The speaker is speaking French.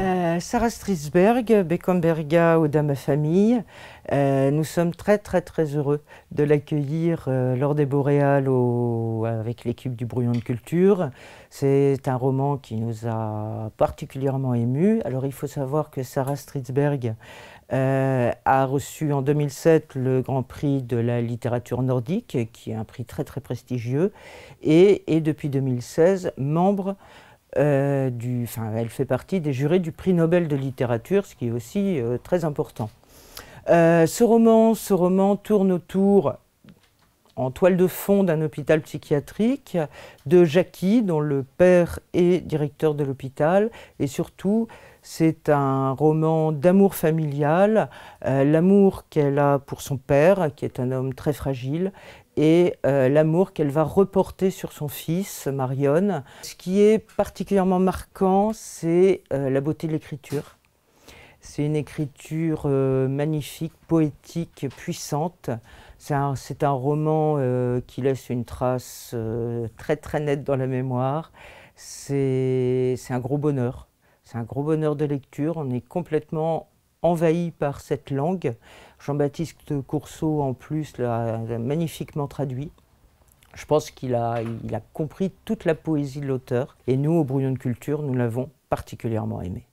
Euh, Sarah Stritzberg, Beckenberga ou Dame Famille. Euh, nous sommes très très très heureux de l'accueillir euh, lors des Boréales avec l'équipe du Brouillon de Culture. C'est un roman qui nous a particulièrement émus. Alors il faut savoir que Sarah Stritzberg a reçu en 2007 le Grand Prix de la littérature nordique, qui est un prix très très prestigieux, et depuis 2016 membre euh, elle fait partie des jurés du prix Nobel de littérature, ce qui est aussi euh, très important. Euh, ce roman, ce roman tourne autour en toile de fond d'un hôpital psychiatrique de Jackie, dont le père est directeur de l'hôpital, et surtout c'est un roman d'amour familial, euh, l'amour qu'elle a pour son père, qui est un homme très fragile, et euh, l'amour qu'elle va reporter sur son fils, Marion. Ce qui est particulièrement marquant, c'est euh, la beauté de l'écriture. C'est une écriture euh, magnifique, poétique, puissante. C'est un, roman euh, qui laisse une trace euh, très très nette dans la mémoire. C'est un gros bonheur. C'est un gros bonheur de lecture. On est complètement envahi par cette langue. Jean-Baptiste Courceau, en plus, l'a magnifiquement traduit. Je pense qu'il a, a compris toute la poésie de l'auteur. Et nous, au Brouillon de Culture, nous l'avons particulièrement aimé.